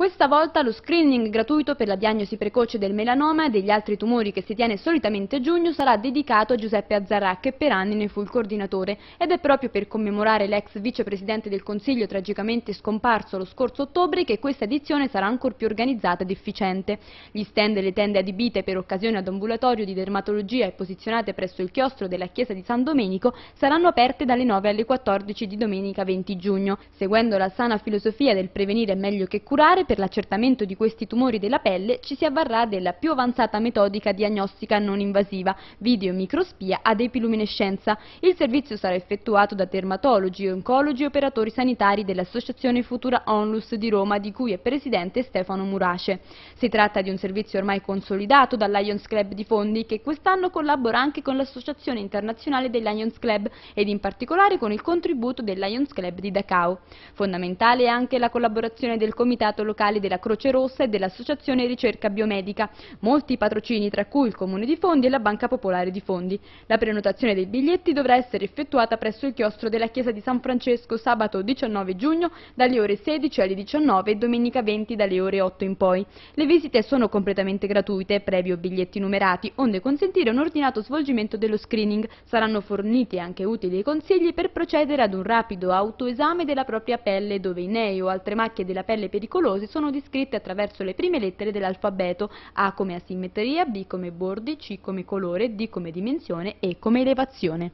Questa volta lo screening gratuito per la diagnosi precoce del melanoma e degli altri tumori che si tiene solitamente a giugno sarà dedicato a Giuseppe Azzarà che per anni ne fu il coordinatore ed è proprio per commemorare l'ex vicepresidente del Consiglio tragicamente scomparso lo scorso ottobre che questa edizione sarà ancora più organizzata ed efficiente. Gli stand e le tende adibite per occasione ad ambulatorio di dermatologia e posizionate presso il chiostro della chiesa di San Domenico saranno aperte dalle 9 alle 14 di domenica 20 giugno. Seguendo la sana filosofia del prevenire meglio che curare per l'accertamento di questi tumori della pelle ci si avvarrà della più avanzata metodica diagnostica non invasiva, videomicrospia ad epiluminescenza. Il servizio sarà effettuato da dermatologi, oncologi e operatori sanitari dell'Associazione Futura Onlus di Roma, di cui è presidente Stefano Murace. Si tratta di un servizio ormai consolidato dal Lions Club di Fondi, che quest'anno collabora anche con l'Associazione Internazionale dei Lions Club ed in particolare con il contributo del Lions Club di Dachau. Fondamentale è anche la collaborazione del Comitato Locale locali della Croce Rossa e dell'Associazione Ricerca Biomedica, molti patrocini tra cui il Comune di Fondi e la Banca Popolare di Fondi. La prenotazione dei biglietti dovrà essere effettuata presso il chiostro della Chiesa di San Francesco sabato 19 giugno dalle ore 16 alle 19 e domenica 20 dalle ore 8 in poi. Le visite sono completamente gratuite, previo biglietti numerati, onde consentire un ordinato svolgimento dello screening. Saranno forniti anche utili consigli per procedere ad un rapido autoesame della propria pelle dove i nei o altre macchie della pelle pericolose sono descritte attraverso le prime lettere dell'alfabeto, A come asimmetria, B come bordi, C come colore, D come dimensione, E come elevazione.